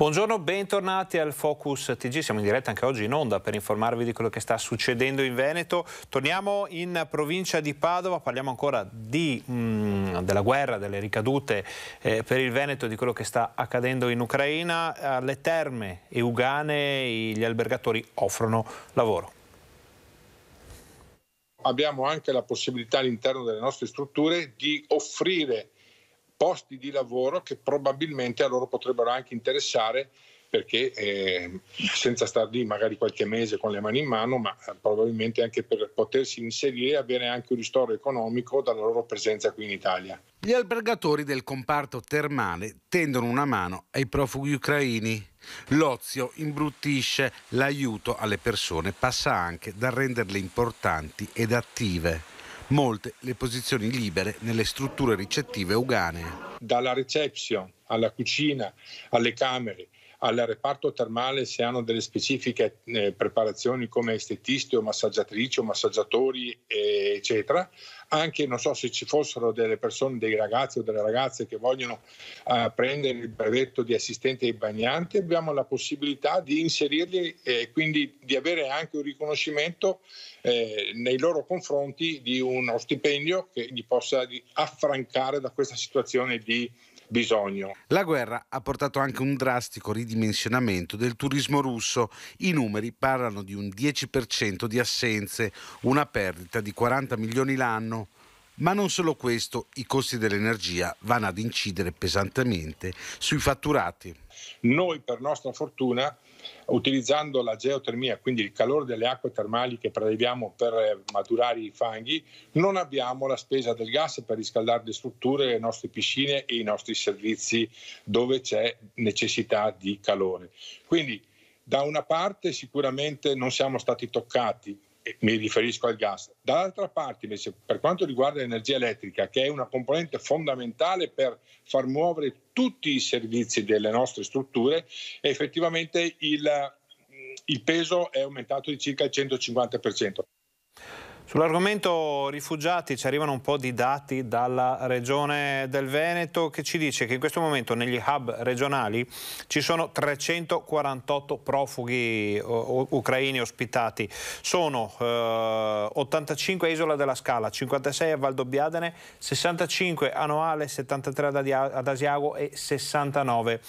Buongiorno, bentornati al Focus TG. Siamo in diretta anche oggi in onda per informarvi di quello che sta succedendo in Veneto. Torniamo in provincia di Padova, parliamo ancora di, mh, mm, della guerra, delle ricadute eh, per il Veneto, di quello che sta accadendo in Ucraina. Alle eh, terme e Ugane gli albergatori offrono lavoro. Abbiamo anche la possibilità all'interno delle nostre strutture di offrire posti di lavoro che probabilmente a loro potrebbero anche interessare perché eh, senza star lì magari qualche mese con le mani in mano, ma eh, probabilmente anche per potersi inserire e avere anche un ristoro economico dalla loro presenza qui in Italia. Gli albergatori del comparto termale tendono una mano ai profughi ucraini. L'ozio imbruttisce, l'aiuto alle persone passa anche da renderle importanti ed attive molte le posizioni libere nelle strutture ricettive uganee. Dalla reception alla cucina, alle camere, al reparto termale se hanno delle specifiche eh, preparazioni come estetisti o massaggiatrici o massaggiatori, eh, eccetera. Anche non so se ci fossero delle persone, dei ragazzi o delle ragazze che vogliono eh, prendere il brevetto di assistente e bagnante, abbiamo la possibilità di inserirli e eh, quindi di avere anche un riconoscimento eh, nei loro confronti di uno stipendio che gli possa affrancare da questa situazione di bisogno. La guerra ha portato anche un drastico ridimensionamento del turismo russo. I numeri parlano di un 10% di assenze, una perdita di 40 milioni l'anno. Ma non solo questo, i costi dell'energia vanno ad incidere pesantemente sui fatturati. Noi, per nostra fortuna, utilizzando la geotermia, quindi il calore delle acque termali che preleviamo per eh, maturare i fanghi, non abbiamo la spesa del gas per riscaldare le strutture, le nostre piscine e i nostri servizi dove c'è necessità di calore. Quindi da una parte sicuramente non siamo stati toccati mi riferisco al gas. Dall'altra parte invece per quanto riguarda l'energia elettrica, che è una componente fondamentale per far muovere tutti i servizi delle nostre strutture, effettivamente il, il peso è aumentato di circa il 150%. Sull'argomento rifugiati ci arrivano un po' di dati dalla regione del Veneto che ci dice che in questo momento negli hub regionali ci sono 348 profughi eh, ucraini ospitati. Sono eh, 85 a Isola della Scala, 56 a Valdobbiadene, 65 a Noale, 73 ad Asiago e 69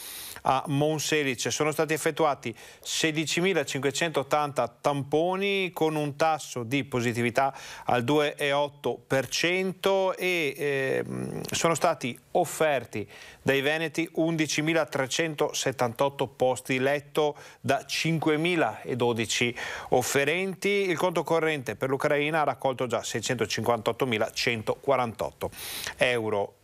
a Monselice. Sono stati effettuati 16.580 tamponi con un tasso di positività al 2,8% e eh, sono stati offerti dai Veneti 11.378 posti letto da 5.012 offerenti. Il conto corrente per l'Ucraina ha raccolto già 658.148 euro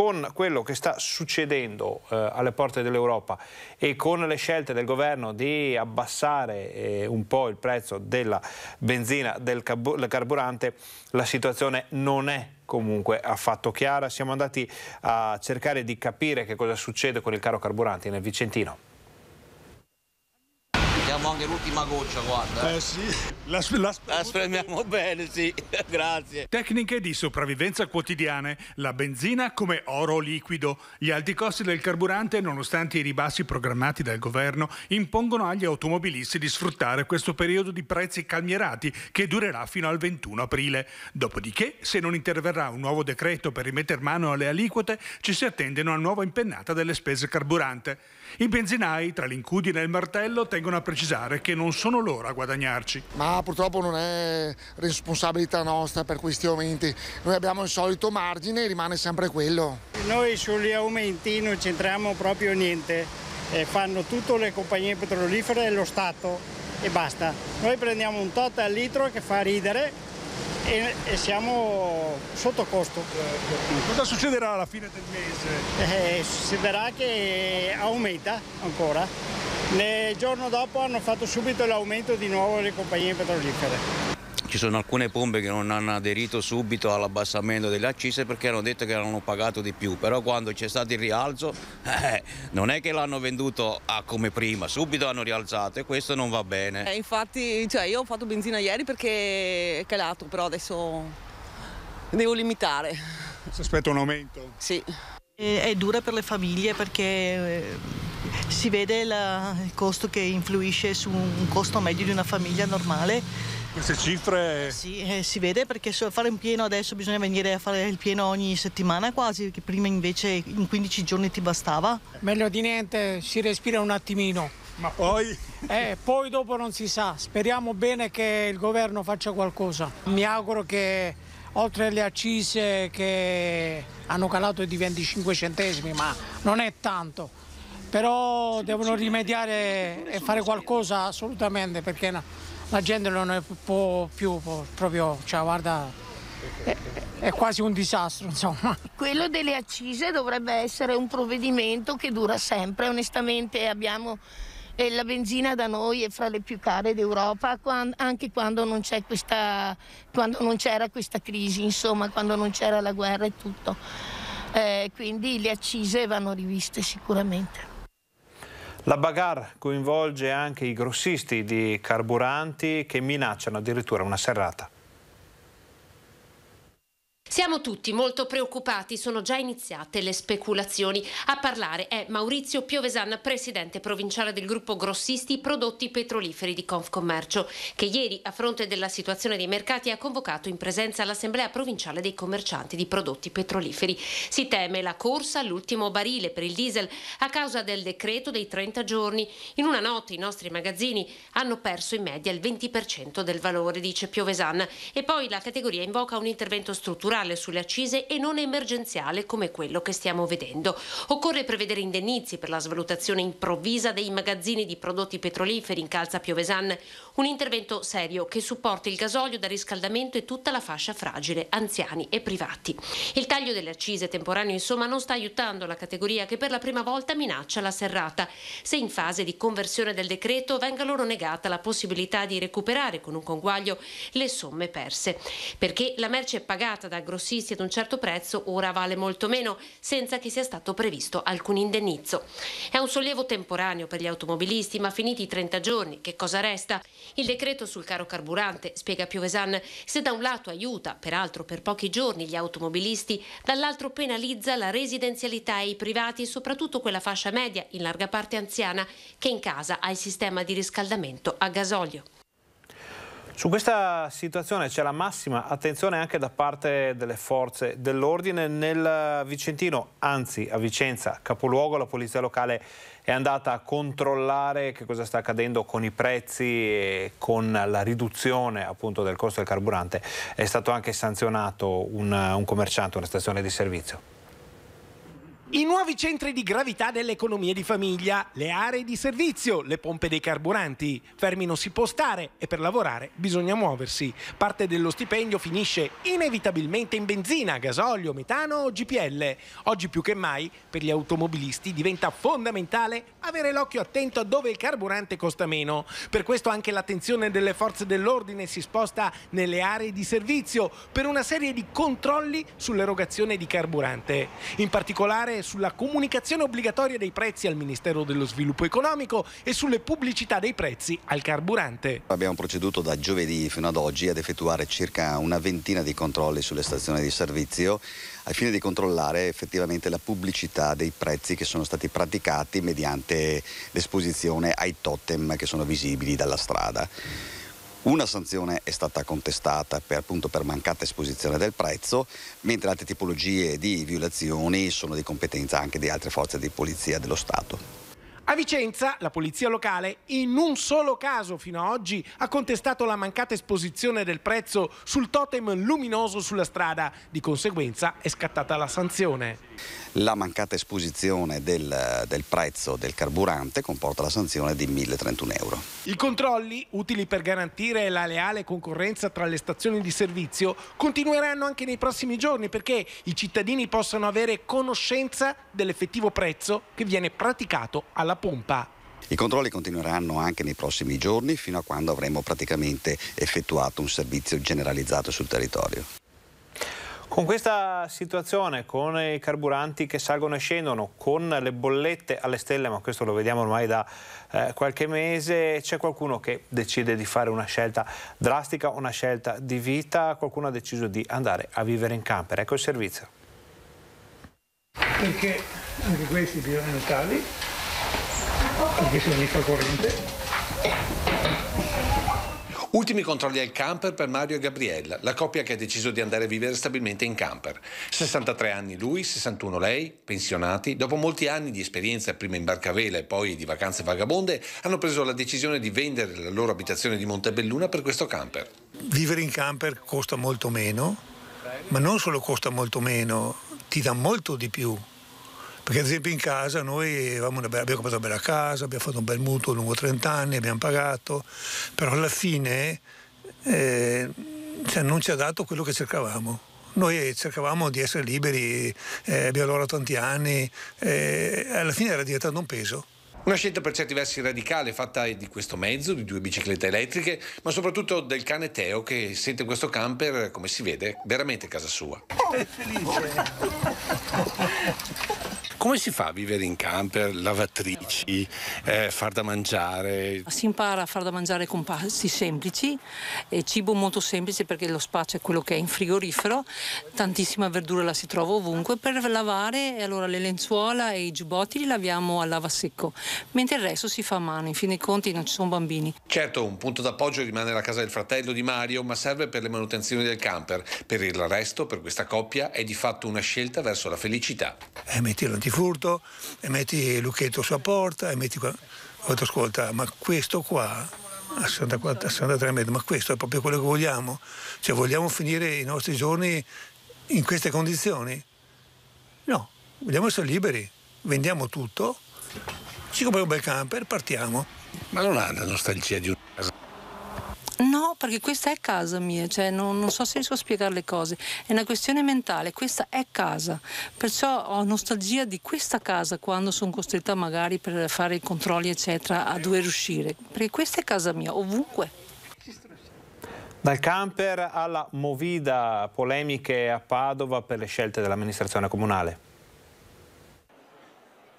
con quello che sta succedendo eh, alle porte dell'Europa e con le scelte del governo di abbassare eh, un po' il prezzo della benzina, del carburante, la situazione non è comunque affatto chiara. Siamo andati a cercare di capire che cosa succede con il caro carburante nel Vicentino. Siamo anche l'ultima goccia, guarda. Eh sì, la, la, la spremiamo bene, sì, grazie. Tecniche di sopravvivenza quotidiane, la benzina come oro liquido. Gli alti costi del carburante, nonostante i ribassi programmati dal governo, impongono agli automobilisti di sfruttare questo periodo di prezzi calmierati che durerà fino al 21 aprile. Dopodiché, se non interverrà un nuovo decreto per rimettere mano alle aliquote, ci si attende una nuova impennata delle spese carburante. I benzinai, tra l'incudine e il martello, tengono a precisare che non sono loro a guadagnarci. Ma purtroppo non è responsabilità nostra per questi aumenti. Noi abbiamo il solito margine e rimane sempre quello. Noi sugli aumenti non c'entriamo proprio niente. Eh, fanno tutto le compagnie petrolifere e lo Stato e basta. Noi prendiamo un tot al litro che fa ridere e, e siamo sotto costo. Cosa succederà alla fine del mese? Eh, succederà che aumenta ancora. Il giorno dopo hanno fatto subito l'aumento di nuovo le compagnie petrolifere ci sono alcune pompe che non hanno aderito subito all'abbassamento delle accise perché hanno detto che hanno pagato di più, però quando c'è stato il rialzo eh, non è che l'hanno venduto ah, come prima, subito hanno rialzato e questo non va bene. Eh, infatti cioè, io ho fatto benzina ieri perché è calato, però adesso devo limitare. Si aspetta un aumento? Sì. È, è dura per le famiglie perché eh, si vede la, il costo che influisce su un costo medio di una famiglia normale queste cifre... Sì, eh, si vede perché fare un pieno adesso bisogna venire a fare il pieno ogni settimana quasi, perché prima invece in 15 giorni ti bastava. Meglio di niente, si respira un attimino. Ma poi? Eh, poi dopo non si sa. Speriamo bene che il governo faccia qualcosa. Mi auguro che oltre alle accise che hanno calato di 25 centesimi, ma non è tanto, però devono rimediare e fare qualcosa assolutamente perché no la gente non ne può più, proprio, cioè, guarda, è, è, quasi un disastro, insomma. Quello delle accise dovrebbe essere un provvedimento che dura sempre, onestamente abbiamo eh, la benzina da noi è fra le più care d'Europa, quando, anche quando non, questa, quando non c'era questa crisi, insomma, quando non c'era la guerra e tutto. Eh, quindi le accise vanno riviste sicuramente. La bagarre coinvolge anche i grossisti di carburanti che minacciano addirittura una serrata. Siamo tutti molto preoccupati, sono già iniziate le speculazioni. A parlare è Maurizio Piovesan, presidente provinciale del gruppo grossisti prodotti petroliferi di Confcommercio, che ieri a fronte della situazione dei mercati ha convocato in presenza l'Assemblea provinciale dei commercianti di prodotti petroliferi. Si teme la corsa all'ultimo barile per il diesel a causa del decreto dei 30 giorni. In una notte i nostri magazzini hanno perso in media il 20% del valore, dice Piovesan. E poi la categoria invoca un intervento strutturale generale sulle accise e non emergenziale come quello che stiamo vedendo. Occorre prevedere indennizi per la svalutazione improvvisa dei magazzini di prodotti petroliferi in calza Piovesan, un intervento serio che supporti il gasolio da riscaldamento e tutta la fascia fragile, anziani e privati. Il taglio delle accise temporaneo insomma non sta aiutando la categoria che per la prima volta minaccia la serrata. Se in fase di conversione del decreto venga loro negata la possibilità di recuperare con un conguaglio le somme perse, perché la merce pagata da grossisti ad un certo prezzo ora vale molto meno, senza che sia stato previsto alcun indennizzo. È un sollievo temporaneo per gli automobilisti, ma finiti i 30 giorni, che cosa resta? Il decreto sul caro carburante, spiega Piovesan, se da un lato aiuta, peraltro per pochi giorni, gli automobilisti, dall'altro penalizza la residenzialità e i privati, soprattutto quella fascia media, in larga parte anziana, che in casa ha il sistema di riscaldamento a gasolio. Su questa situazione c'è la massima attenzione anche da parte delle forze dell'ordine nel Vicentino, anzi a Vicenza, capoluogo, la polizia locale è andata a controllare che cosa sta accadendo con i prezzi e con la riduzione appunto del costo del carburante. È stato anche sanzionato un, un commerciante, una stazione di servizio. I nuovi centri di gravità delle economie di famiglia, le aree di servizio, le pompe dei carburanti. Fermi non si può stare e per lavorare bisogna muoversi. Parte dello stipendio finisce inevitabilmente in benzina, gasolio, metano o GPL. Oggi più che mai per gli automobilisti diventa fondamentale avere l'occhio attento a dove il carburante costa meno. Per questo anche l'attenzione delle forze dell'ordine si sposta nelle aree di servizio per una serie di controlli sull'erogazione di carburante. In particolare sulla comunicazione obbligatoria dei prezzi al Ministero dello Sviluppo Economico e sulle pubblicità dei prezzi al carburante. Abbiamo proceduto da giovedì fino ad oggi ad effettuare circa una ventina di controlli sulle stazioni di servizio al fine di controllare effettivamente la pubblicità dei prezzi che sono stati praticati mediante l'esposizione ai totem che sono visibili dalla strada. Una sanzione è stata contestata per, appunto, per mancata esposizione del prezzo, mentre altre tipologie di violazioni sono di competenza anche di altre forze di polizia dello Stato. A Vicenza la polizia locale in un solo caso fino ad oggi ha contestato la mancata esposizione del prezzo sul totem luminoso sulla strada, di conseguenza è scattata la sanzione. La mancata esposizione del, del prezzo del carburante comporta la sanzione di 1031 euro. I controlli, utili per garantire la leale concorrenza tra le stazioni di servizio, continueranno anche nei prossimi giorni perché i cittadini possano avere conoscenza dell'effettivo prezzo che viene praticato alla pompa. I controlli continueranno anche nei prossimi giorni fino a quando avremo praticamente effettuato un servizio generalizzato sul territorio. Con questa situazione, con i carburanti che salgono e scendono, con le bollette alle stelle, ma questo lo vediamo ormai da eh, qualche mese, c'è qualcuno che decide di fare una scelta drastica, una scelta di vita, qualcuno ha deciso di andare a vivere in camper. Ecco il servizio perché anche questi bisogna notarli perché sono di fa corrente Ultimi controlli al camper per Mario e Gabriella, la coppia che ha deciso di andare a vivere stabilmente in camper. 63 anni lui, 61 lei, pensionati. Dopo molti anni di esperienza, prima in barcavela e poi di vacanze vagabonde, hanno preso la decisione di vendere la loro abitazione di Montebelluna per questo camper. Vivere in camper costa molto meno, ma non solo costa molto meno, ti dà molto di più. Perché ad esempio in casa noi bella, abbiamo comprato una bella casa, abbiamo fatto un bel mutuo lungo 30 anni, abbiamo pagato, però alla fine eh, cioè non ci ha dato quello che cercavamo. Noi eh, cercavamo di essere liberi, eh, abbiamo lavorato tanti anni, eh, alla fine era diventato un peso. Una scelta per certi versi radicale fatta di questo mezzo, di due biciclette elettriche, ma soprattutto del cane Teo che sente questo camper, come si vede, veramente casa sua. è felice! Come si fa a vivere in camper, lavatrici, eh, far da mangiare? Si impara a far da mangiare con pasti semplici, eh, cibo molto semplice perché lo spazio è quello che è in frigorifero, tantissima verdura la si trova ovunque. Per lavare allora, le lenzuola e i giubbotti li laviamo a lava secco, mentre il resto si fa a mano, in fin dei conti non ci sono bambini. Certo, un punto d'appoggio rimane la casa del fratello di Mario, ma serve per le manutenzioni del camper. Per il resto, per questa coppia, è di fatto una scelta verso la felicità. Eh, mettilo di metti Furto, e metti Lucchetto sulla porta, e metti qua. Ho detto ascolta, ma questo qua a 64, a 63 metri, ma questo è proprio quello che vogliamo? Cioè vogliamo finire i nostri giorni in queste condizioni? No, vogliamo essere liberi, vendiamo tutto, ci compriamo un bel camper, partiamo. Ma non ha la nostalgia di un perché questa è casa mia, cioè non, non, so se riesco a spiegare le cose, è una questione mentale, questa è casa, perciò ho nostalgia di questa casa quando sono costretta magari per fare i controlli eccetera a dover uscire, perché questa è casa mia, ovunque. Dal camper alla movida, polemiche a Padova per le scelte dell'amministrazione comunale.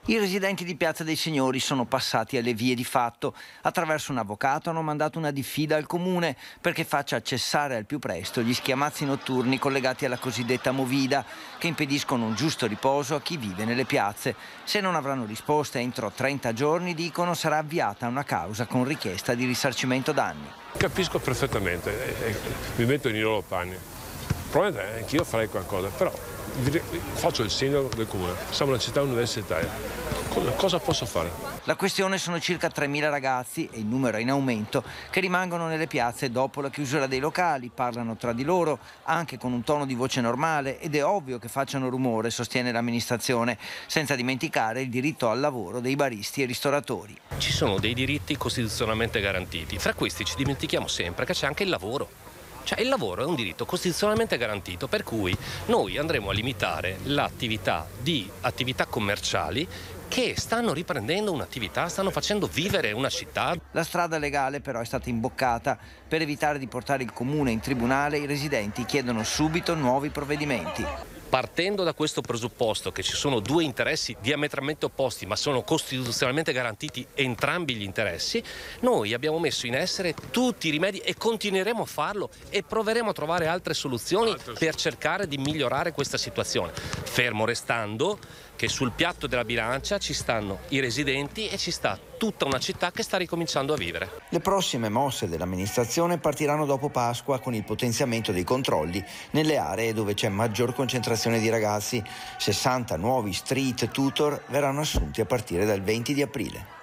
I residenti di Piazza dei Signori sono passati alle vie di fatto. Attraverso un avvocato hanno mandato una diffida al comune perché faccia cessare al più presto gli schiamazzi notturni collegati alla cosiddetta movida che impediscono un giusto riposo a chi vive nelle piazze. Se non avranno risposte entro 30 giorni, dicono, sarà avviata una causa con richiesta di risarcimento danni. Capisco perfettamente, eh, eh, mi metto nei loro panni. Probabilmente anch'io farei qualcosa, però faccio il sindaco del comune, siamo una città universitaria, cosa posso fare? La questione sono circa 3.000 ragazzi, e il numero è in aumento, che rimangono nelle piazze dopo la chiusura dei locali, parlano tra di loro, anche con un tono di voce normale ed è ovvio che facciano rumore, sostiene l'amministrazione, senza dimenticare il diritto al lavoro dei baristi e ristoratori. Ci sono dei diritti costituzionalmente garantiti, fra questi ci dimentichiamo sempre che c'è anche il lavoro cioè il lavoro è un diritto costituzionalmente garantito, per cui noi andremo a limitare l'attività di attività commerciali che stanno riprendendo un'attività, stanno facendo vivere una città. La strada legale però è stata imboccata. Per evitare di portare il comune in tribunale i residenti chiedono subito nuovi provvedimenti partendo da questo presupposto che ci sono due interessi diametralmente opposti ma sono costituzionalmente garantiti entrambi gli interessi, noi abbiamo messo in essere tutti i rimedi e continueremo a farlo e proveremo a trovare altre soluzioni per cercare di migliorare questa situazione. Fermo restando che sul piatto della bilancia ci stanno i residenti e ci sta tutta una città che sta ricominciando a vivere. Le prossime mosse dell'amministrazione partiranno dopo Pasqua con il potenziamento dei controlli nelle aree dove c'è maggior concentrazione di ragazzi. 60 nuovi street tutor verranno assunti a partire dal 20 di aprile.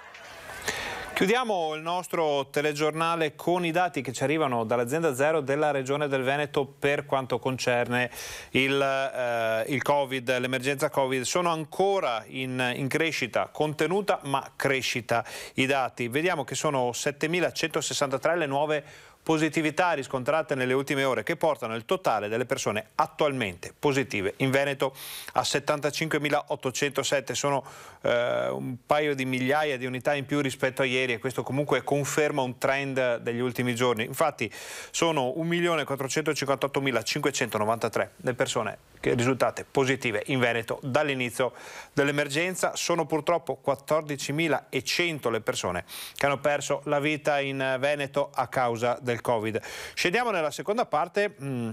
Chiudiamo il nostro telegiornale con i dati che ci arrivano dall'azienda zero della regione del Veneto per quanto concerne il, eh, il Covid, l'emergenza Covid. Sono ancora in, in, crescita, contenuta ma crescita i dati. Vediamo che sono 7.163 le nuove positività riscontrate nelle ultime ore che portano il totale delle persone attualmente positive in Veneto a 75.807 sono eh, un paio di migliaia di unità in più rispetto a ieri e questo comunque conferma un trend degli ultimi giorni infatti sono 1.458.593 le persone che risultate positive in Veneto dall'inizio dell'emergenza sono purtroppo 14.100 le persone che hanno perso la vita in Veneto a causa del del Covid. Scendiamo nella seconda parte mh, mm,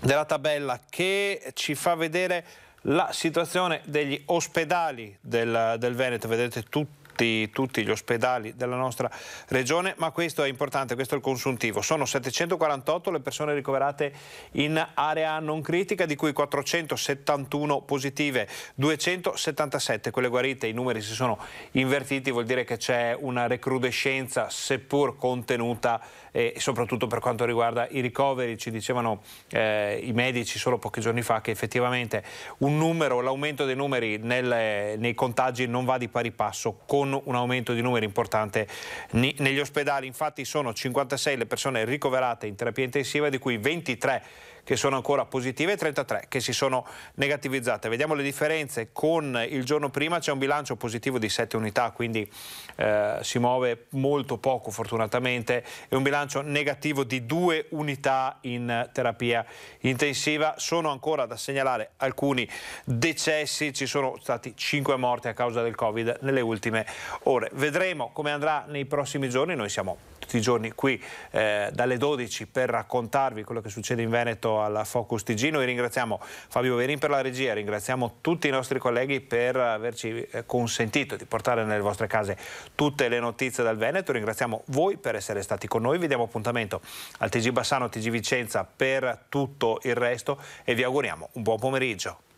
della tabella che ci fa vedere la situazione degli ospedali del, del Veneto, vedete tutti tutti, tutti, gli ospedali della nostra regione, ma questo è importante, questo è il consuntivo. Sono 748 le persone ricoverate in area non critica, di cui 471 positive, 277 quelle guarite, i numeri si sono invertiti, vuol dire che c'è una recrudescenza seppur contenuta e soprattutto per quanto riguarda i ricoveri, ci dicevano eh, i medici solo pochi giorni fa che effettivamente l'aumento dei numeri nel, nei contagi non va di pari passo con con un aumento di numeri importante negli ospedali. Infatti sono 56 le persone ricoverate in terapia intensiva, di cui 23 che sono ancora positive e 33 che si sono negativizzate. Vediamo le differenze. Con il giorno prima c'è un bilancio positivo di 7 unità, quindi eh, si muove molto poco fortunatamente, e un bilancio negativo di 2 unità in terapia intensiva. Sono ancora da segnalare alcuni decessi, ci sono stati 5 morti a causa del Covid nelle ultime ore. Vedremo come andrà nei prossimi giorni, noi siamo tutti i giorni qui eh, dalle 12 per raccontarvi quello che succede in Veneto alla Focus TG. Noi ringraziamo Fabio Verin per la regia, ringraziamo tutti i nostri colleghi per averci eh, consentito di portare nelle vostre case tutte le notizie dal Veneto. Ringraziamo voi per essere stati con noi. Vi diamo appuntamento al TG Bassano, TG Vicenza per tutto il resto e vi auguriamo un buon pomeriggio.